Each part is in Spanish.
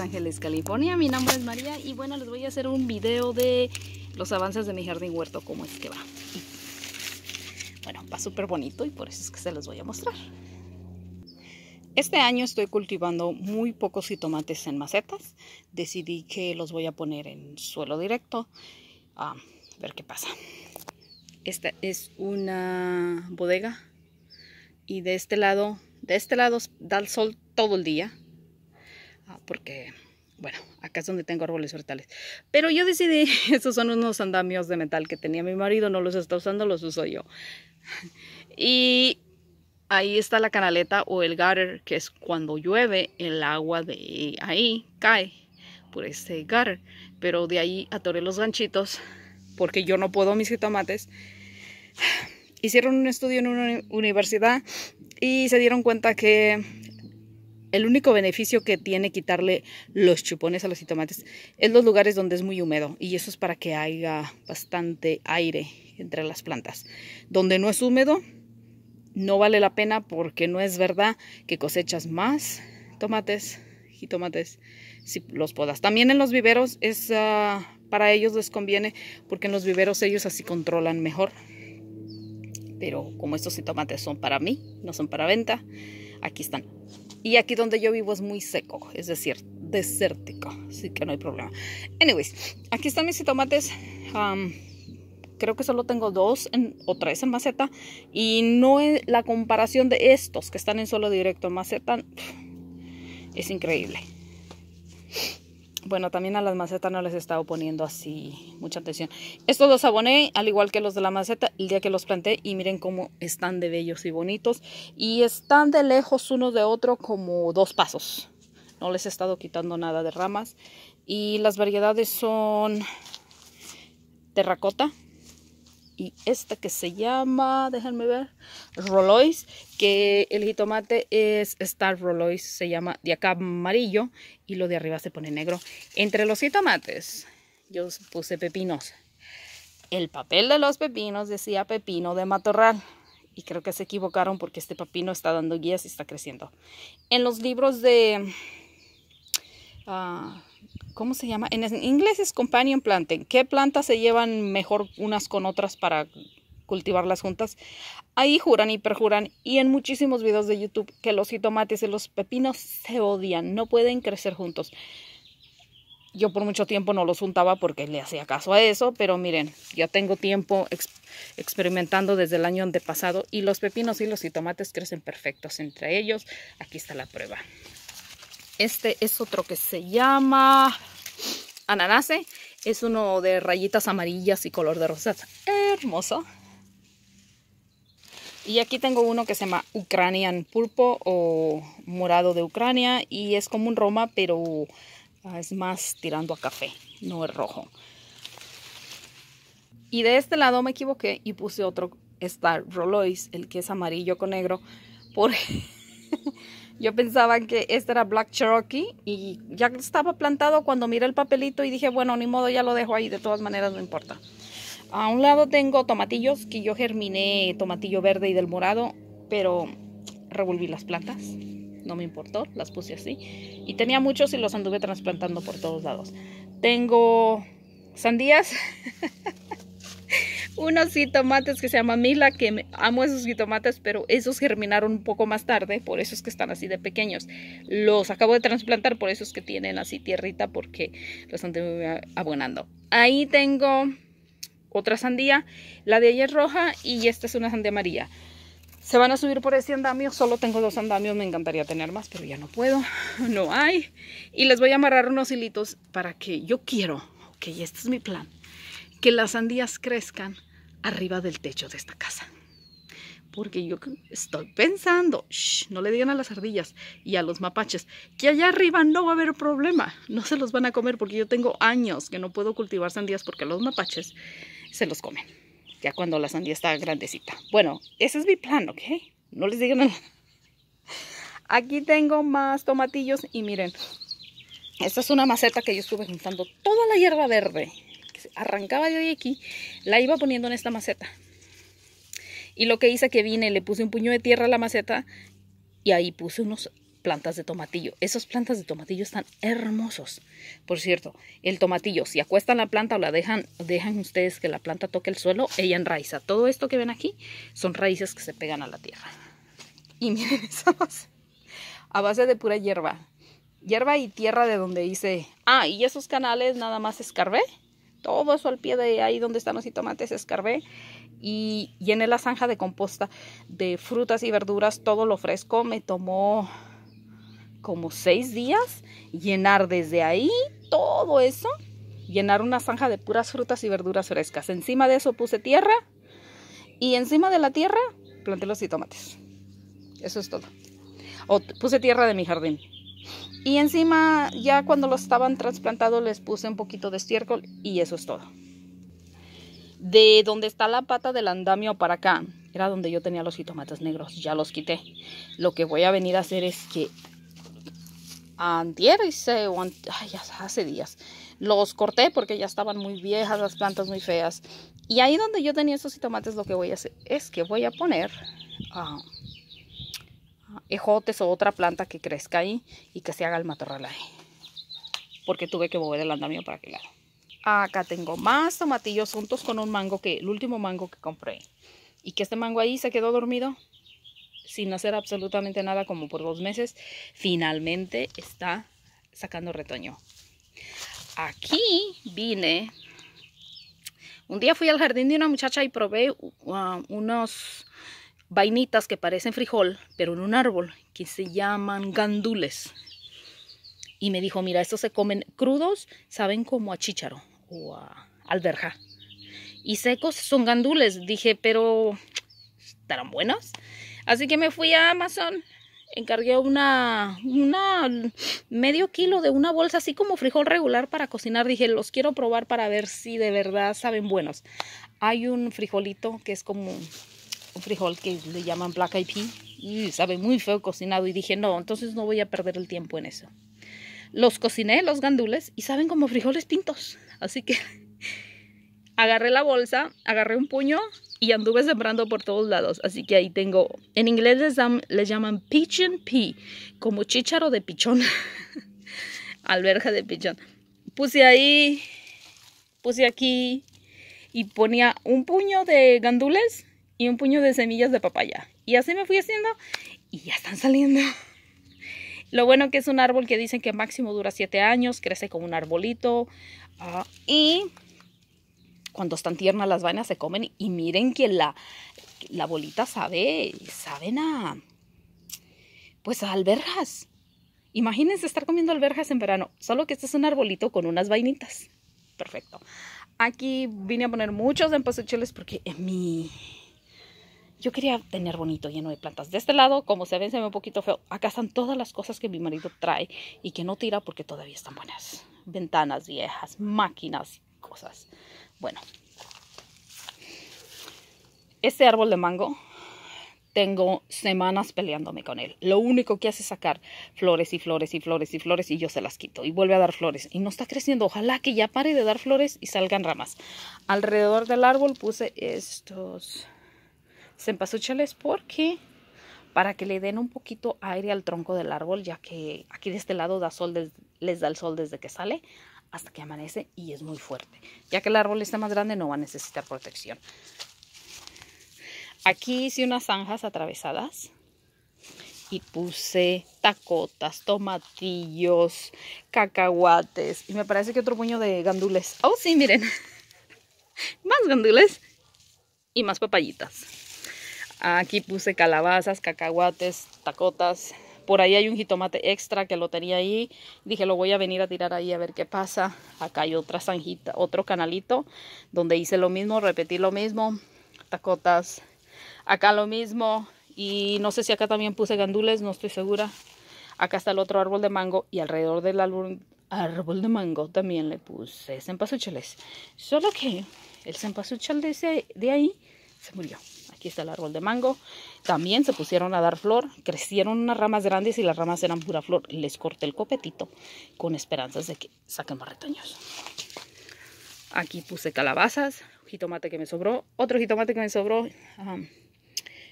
Ángeles, California. Mi nombre es María y bueno, les voy a hacer un video de los avances de mi jardín huerto, cómo es que va. Bueno, va súper bonito y por eso es que se los voy a mostrar. Este año estoy cultivando muy pocos jitomates en macetas. Decidí que los voy a poner en suelo directo. Ah, a ver qué pasa. Esta es una bodega y de este lado, de este lado da el sol todo el día porque, bueno, acá es donde tengo árboles frutales. Pero yo decidí, estos son unos andamios de metal que tenía mi marido, no los está usando, los uso yo. Y ahí está la canaleta o el gutter, que es cuando llueve, el agua de ahí cae por este gutter. Pero de ahí atoré los ganchitos, porque yo no puedo mis jitomates. Hicieron un estudio en una universidad y se dieron cuenta que el único beneficio que tiene quitarle los chupones a los jitomates es los lugares donde es muy húmedo y eso es para que haya bastante aire entre las plantas. Donde no es húmedo, no vale la pena porque no es verdad que cosechas más tomates, jitomates, si los podas. También en los viveros es ah, para ellos les conviene porque en los viveros ellos así controlan mejor. Pero como estos jitomates son para mí, no son para venta, aquí están. Y aquí donde yo vivo es muy seco, es decir, desértico, así que no hay problema. Anyways, aquí están mis tomates creo que solo tengo dos en, o tres en maceta. Y no la comparación de estos que están en solo directo en maceta. Es increíble. Bueno, también a las macetas no les he estado poniendo así mucha atención. Estos los aboné, al igual que los de la maceta, el día que los planté. Y miren cómo están de bellos y bonitos. Y están de lejos uno de otro como dos pasos. No les he estado quitando nada de ramas. Y las variedades son terracota, y esta que se llama, déjenme ver, rolois. que el jitomate es Star rolois. se llama de acá amarillo y lo de arriba se pone negro. Entre los jitomates yo puse pepinos. El papel de los pepinos decía pepino de matorral y creo que se equivocaron porque este pepino está dando guías y está creciendo. En los libros de... Ah, ¿cómo se llama? En inglés es companion planting. ¿Qué plantas se llevan mejor unas con otras para cultivarlas juntas? Ahí juran y perjuran y en muchísimos videos de YouTube que los jitomates y los pepinos se odian, no pueden crecer juntos. Yo por mucho tiempo no los juntaba porque le hacía caso a eso, pero miren, ya tengo tiempo experimentando desde el año antepasado y los pepinos y los jitomates crecen perfectos entre ellos. Aquí está la prueba. Este es otro que se llama ananase. Es uno de rayitas amarillas y color de rosas. Hermoso. Y aquí tengo uno que se llama ucranian pulpo o morado de Ucrania. Y es como un roma, pero ah, es más tirando a café, no es rojo. Y de este lado me equivoqué y puse otro Star rolois, el que es amarillo con negro, por Yo pensaba que este era Black Cherokee y ya estaba plantado cuando miré el papelito y dije, bueno, ni modo, ya lo dejo ahí, de todas maneras no importa. A un lado tengo tomatillos que yo germiné tomatillo verde y del morado, pero revolví las plantas, no me importó, las puse así. Y tenía muchos y los anduve trasplantando por todos lados. Tengo sandías. unos jitomates que se llama Mila, que amo esos jitomates, pero esos germinaron un poco más tarde, por eso es que están así de pequeños. Los acabo de trasplantar, por eso es que tienen así tierrita, porque los voy abonando. Ahí tengo otra sandía, la de ella es roja y esta es una sandía amarilla. Se van a subir por ese andamio, solo tengo dos andamios, me encantaría tener más, pero ya no puedo, no hay. Y les voy a amarrar unos hilitos para que yo quiero, ok, este es mi plan, que las sandías crezcan arriba del techo de esta casa. Porque yo estoy pensando, no le digan a las ardillas y a los mapaches, que allá arriba no va a haber problema, no se los van a comer porque yo tengo años que no puedo cultivar sandías porque los mapaches se los comen, ya cuando la sandía está grandecita. Bueno, ese es mi plan, ¿ok? No les digan nada. Aquí tengo más tomatillos y miren, esta es una maceta que yo estuve juntando toda la hierba verde arrancaba yo de aquí, la iba poniendo en esta maceta. Y lo que hice que vine, le puse un puño de tierra a la maceta y ahí puse unos plantas de tomatillo. Esas plantas de tomatillo están hermosos. Por cierto, el tomatillo, si acuestan la planta o la dejan, dejan ustedes que la planta toque el suelo, ella enraiza. Todo esto que ven aquí son raíces que se pegan a la tierra. Y miren esa base. A base de pura hierba. Hierba y tierra de donde hice... Ah, y esos canales nada más escarbé todo eso al pie de ahí donde están los jitomates escarbé y llené la zanja de composta de frutas y verduras, todo lo fresco. Me tomó como seis días llenar desde ahí todo eso, llenar una zanja de puras frutas y verduras frescas. Encima de eso puse tierra y encima de la tierra planté los jitomates. Eso es todo. puse tierra de mi jardín. Y encima ya cuando los estaban trasplantados les puse un poquito de estiércol y eso es todo. De donde está la pata del andamio para acá, era donde yo tenía los jitomates negros, ya los quité. Lo que voy a venir a hacer es que antier hice, hace días, los corté porque ya estaban muy viejas, las plantas muy feas. Y ahí donde yo tenía esos jitomates lo que voy a hacer es que voy a poner... Ah, ejotes o otra planta que crezca ahí y que se haga el matorral ahí. Porque tuve que mover el andamio para aquel lado. Acá tengo más tomatillos juntos con un mango que, el último mango que compré. Y que este mango ahí se quedó dormido sin hacer absolutamente nada como por dos meses. Finalmente está sacando retoño. Aquí vine. Un día fui al jardín de una muchacha y probé uh, unos vainitas que parecen frijol, pero en un árbol, que se llaman gandules. Y me dijo, mira, estos se comen crudos, saben como a chícharo o a alberja. Y secos son gandules. Dije, pero, ¿estarán buenos? Así que me fui a Amazon, encargué una, una medio kilo de una bolsa así como frijol regular para cocinar. Dije, los quiero probar para ver si de verdad saben buenos. Hay un frijolito que es como un frijol que le llaman black eyed pea. Y sabe muy feo cocinado. Y dije, no, entonces no voy a perder el tiempo en eso. Los cociné, los gandules, y saben como frijoles pintos. Así que agarré la bolsa, agarré un puño y anduve sembrando por todos lados. Así que ahí tengo, en inglés les, les llaman pigeon pea, como chícharo de pichón, alberja de pichón. Puse ahí, puse aquí y ponía un puño de gandules y un puño de semillas de papaya. Y así me fui haciendo y ya están saliendo. Lo bueno que es un árbol que dicen que máximo dura 7 años, crece como un arbolito ah, y cuando están tiernas las vainas se comen y miren que la, bolita sabe, saben a, pues a alberjas. Imagínense estar comiendo alberjas en verano, solo que este es un arbolito con unas vainitas. Perfecto. Aquí vine a poner muchos pasecheles porque en mi yo quería tener bonito, lleno de plantas. De este lado, como se ven, se ve un poquito feo. Acá están todas las cosas que mi marido trae y que no tira porque todavía están buenas. Ventanas viejas, máquinas, cosas. Bueno. Este árbol de mango, tengo semanas peleándome con él. Lo único que hace es sacar flores y flores y flores y flores y yo se las quito y vuelve a dar flores y no está creciendo. Ojalá que ya pare de dar flores y salgan ramas. Alrededor del árbol puse estos cheles porque para que le den un poquito aire al tronco del árbol, ya que aquí de este lado da sol les da el sol desde que sale hasta que amanece y es muy fuerte. Ya que el árbol está más grande no va a necesitar protección. Aquí hice unas zanjas atravesadas y puse tacotas, tomatillos, cacahuates y me parece que otro puño de gandules. Oh, sí, miren. más gandules y más papayitas. Aquí puse calabazas, cacahuates, tacotas. Por ahí hay un jitomate extra que lo tenía ahí. Dije, lo voy a venir a tirar ahí a ver qué pasa. Acá hay otra zanjita, otro canalito donde hice lo mismo, repetí lo mismo. Tacotas. Acá lo mismo. Y no sé si acá también puse gandules, no estoy segura. Acá está el otro árbol de mango y alrededor del árbol de mango también le puse cempasúchales. Solo que el cempasúchal de ahí se murió. Aquí está el árbol de mango. También se pusieron a dar flor. Crecieron unas ramas grandes y las ramas eran pura flor. Les corté el copetito con esperanzas de que saquen más Aquí puse calabazas, jitomate que me sobró, otro jitomate que me sobró.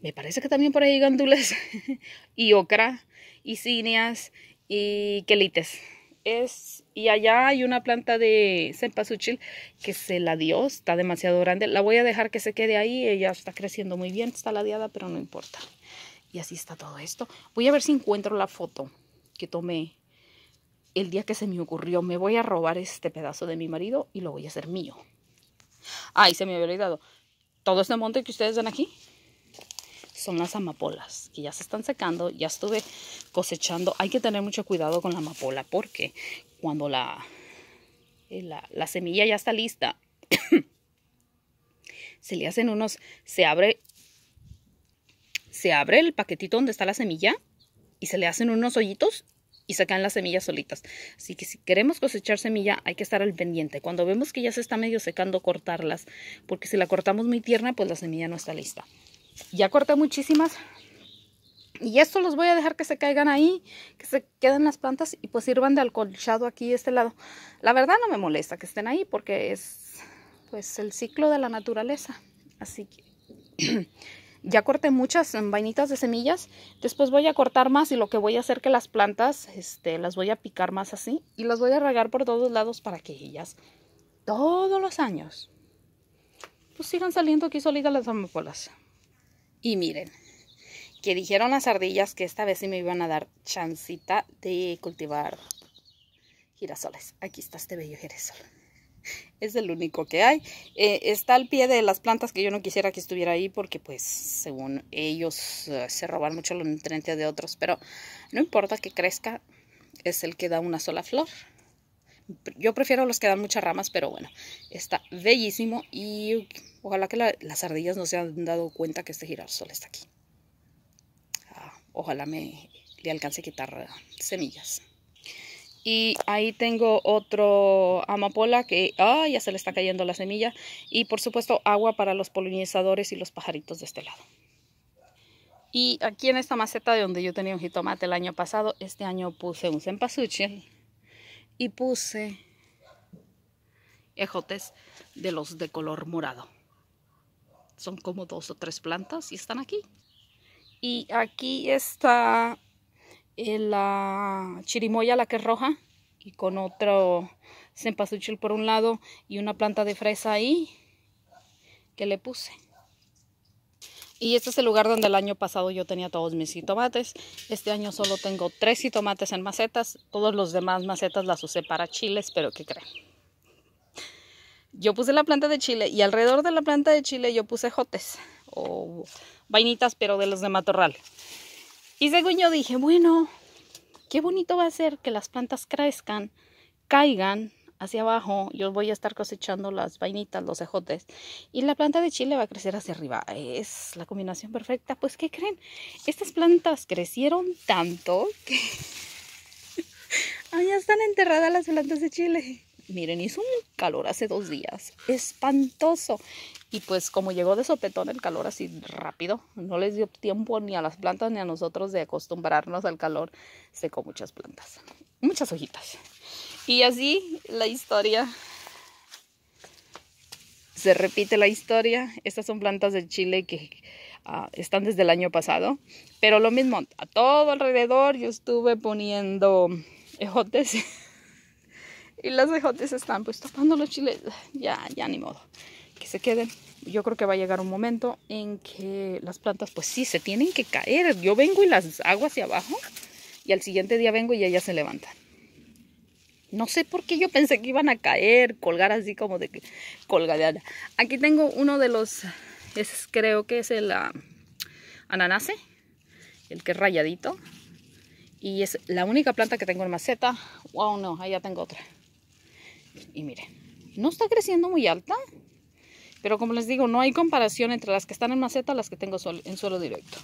me parece que también por ahí gandules y ocra y cineas y quelites es, y allá hay una planta de sempasuchil que se la dio, está demasiado grande. La voy a dejar que se quede ahí, ella está creciendo muy bien, está ladeada, pero no importa. Y así está todo esto. Voy a ver si encuentro la foto que tomé el día que se me ocurrió. Me voy a robar este pedazo de mi marido y lo voy a hacer mío. Ay, se me había olvidado. Todo este monte que ustedes ven aquí son las amapolas que ya se están secando. Ya estuve cosechando. Hay que tener mucho cuidado con la amapola porque cuando la, eh, la, semilla ya está lista, se le hacen unos, se abre, se abre el paquetito donde está la semilla y se le hacen unos hoyitos y sacan las semillas solitas. Así que si queremos cosechar semilla hay que estar al pendiente. Cuando vemos que ya se está medio secando, cortarlas, porque si la cortamos muy tierna, pues la semilla no está lista. Ya corté muchísimas. Y esto los voy a dejar que se caigan ahí, que se queden las plantas y pues sirvan de alcolchado aquí este lado. La verdad no me molesta que estén ahí porque es pues el ciclo de la naturaleza. Así que ya corté muchas vainitas de semillas. Después voy a cortar más y lo que voy a hacer que las plantas este, las voy a picar más así y las voy a regar por todos lados para que ellas todos los años pues sigan saliendo aquí solitas las amapolas. Y miren, que dijeron las ardillas que esta vez sí me iban a dar chancita de cultivar girasoles. Aquí está este bello girasol. Es el único que hay. Eh, está al pie de las plantas que yo no quisiera que estuviera ahí porque pues según ellos eh, se roban mucho los nutrientes de otros. Pero no importa que crezca, es el que da una sola flor. Yo prefiero los que dan muchas ramas, pero bueno, está bellísimo y ojalá que las ardillas no se han dado cuenta que este girasol está aquí. Ah, ojalá me le alcance a quitar semillas. Y ahí tengo otro amapola que ¡ay! Ah, ya se le está cayendo la semilla. Y por supuesto agua para los polinizadores y los pajaritos de este lado. Y aquí en esta maceta de donde yo tenía un jitomate el año pasado, este año puse un cempasúchil y puse ejotes de los de color morado. Son como dos o tres plantas y están aquí. Y aquí está eh, la chirimoya, la que es roja, y con otro cempasúchil por un lado y una planta de fresa ahí que le puse. Y este es el lugar donde el año pasado yo tenía todos mis jitomates. Este año solo tengo tres jitomates en macetas. Todos los demás macetas las usé para chiles, pero ¿qué creen? Yo puse la planta de chile y alrededor de la planta de chile yo puse jotes o vainitas, pero de los de matorral. Y según yo dije, bueno, qué bonito va a ser que las plantas crezcan, caigan, hacia abajo, yo voy a estar cosechando las vainitas, los ejotes, y la planta de chile va a crecer hacia arriba. Es la combinación perfecta. Pues, ¿qué creen? Estas plantas crecieron tanto que ya están enterradas las plantas de chile. Miren, hizo un calor hace dos días, espantoso. Y pues como llegó de sopetón el calor así rápido, no les dio tiempo ni a las plantas ni a nosotros de acostumbrarnos al calor, secó muchas plantas, muchas hojitas. Y así la historia. Se repite la historia. Estas son plantas de chile que ah, están desde el año pasado. Pero lo mismo, a todo alrededor yo estuve poniendo ejotes. y las ejotes están pues tapando los chiles. Ya, ya ni modo. Que se queden yo creo que va a llegar un momento en que las plantas, pues sí, se tienen que caer. Yo vengo y las hago hacia abajo y al siguiente día vengo y ellas se levantan. No sé por qué yo pensé que iban a caer, colgar así como de colgadeada. Aquí tengo uno de los, es, creo que es el ah, ananase, el que es rayadito. Y es la única planta que tengo en maceta. Wow, no, ahí ya tengo otra. Y miren, no está creciendo muy alta. Pero como les digo, no hay comparación entre las que están en maceta y las que tengo en suelo directo.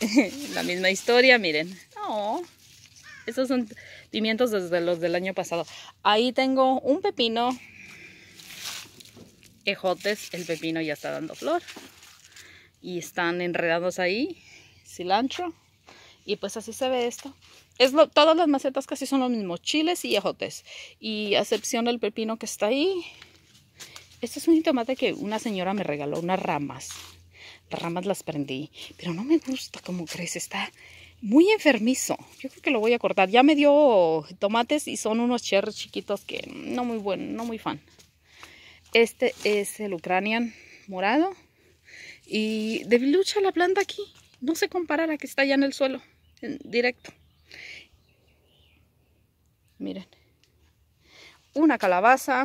la misma historia, miren. Estos son pimientos desde los del año pasado. Ahí tengo un pepino. Ejotes. El pepino ya está dando flor. Y están enredados ahí. Cilantro. Y pues así se ve esto. Es todas las macetas casi son los mismos. Chiles y ejotes. Y a excepción del pepino que está ahí. Este es un tomate que una señora me regaló. Unas ramas. Las ramas las prendí. Pero no me gusta cómo crece. Está muy enfermizo. Yo creo que lo voy a cortar. Ya me dio tomates y son unos cherries chiquitos que no muy bueno, no muy fan. Este es el Ucranian morado. Y de la planta aquí. No se compara a la que está allá en el suelo, en directo. Miren. Una calabaza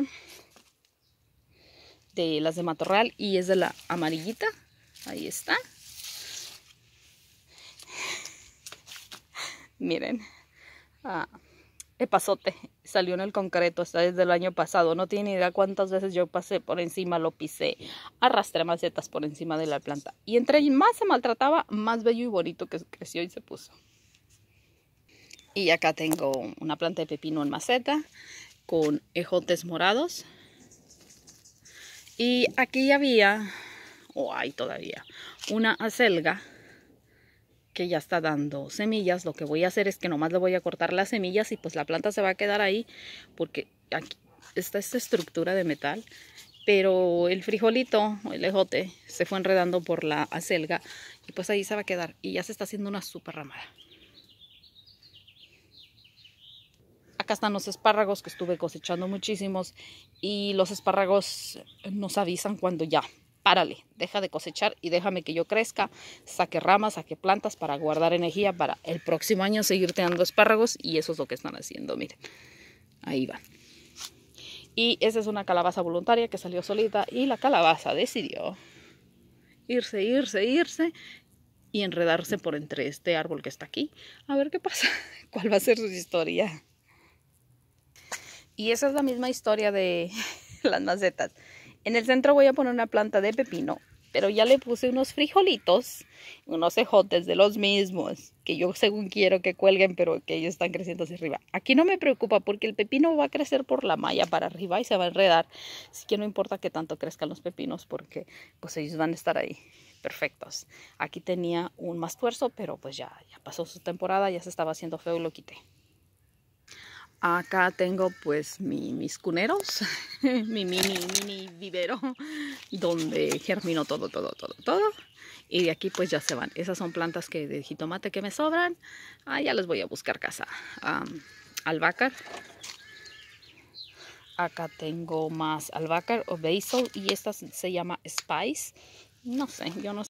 de las de matorral y es de la amarillita. Ahí está. miren, ah, el pasote salió en el concreto, está desde el año pasado, no tiene idea cuántas veces yo pasé por encima, lo pisé, arrastré macetas por encima de la planta. Y entre más se maltrataba, más bello y bonito que creció y se puso. Y acá tengo una planta de pepino en maceta con ejotes morados. Y aquí había, o hay todavía, una acelga que ya está dando semillas, lo que voy a hacer es que nomás le voy a cortar las semillas y pues la planta se va a quedar ahí porque aquí está esta estructura de metal. Pero el frijolito, el ejote, se fue enredando por la acelga y pues ahí se va a quedar. Y ya se está haciendo una super ramada. Acá están los espárragos que estuve cosechando muchísimos y los espárragos nos avisan cuando ya párale, deja de cosechar y déjame que yo crezca, saque ramas, saque plantas para guardar energía para el próximo año seguir teniendo espárragos y eso es lo que están haciendo, miren, ahí va. Y esa es una calabaza voluntaria que salió solita y la calabaza decidió irse, irse, irse y enredarse por entre este árbol que está aquí. A ver qué pasa, cuál va a ser su historia. Y esa es la misma historia de las macetas. En el centro voy a poner una planta de pepino, pero ya le puse unos frijolitos, unos ejotes de los mismos, que yo según quiero que cuelguen, pero que ellos están creciendo hacia arriba. Aquí no me preocupa porque el pepino va a crecer por la malla para arriba y se va a enredar. Así que no importa que tanto crezcan los pepinos porque pues ellos van a estar ahí perfectos. Aquí tenía un más tuerzo, pero pues ya, ya pasó su temporada, ya se estaba haciendo feo y lo quité. Acá tengo pues mis cuneros, mi mini, vivero, donde germino todo, todo, todo, todo. Y de aquí pues ya se van. Esas son plantas que de jitomate que me sobran. Ah, ya les voy a buscar casa. Um, Acá tengo más albahaca o basil y esta se llama spice. No sé, yo no sé.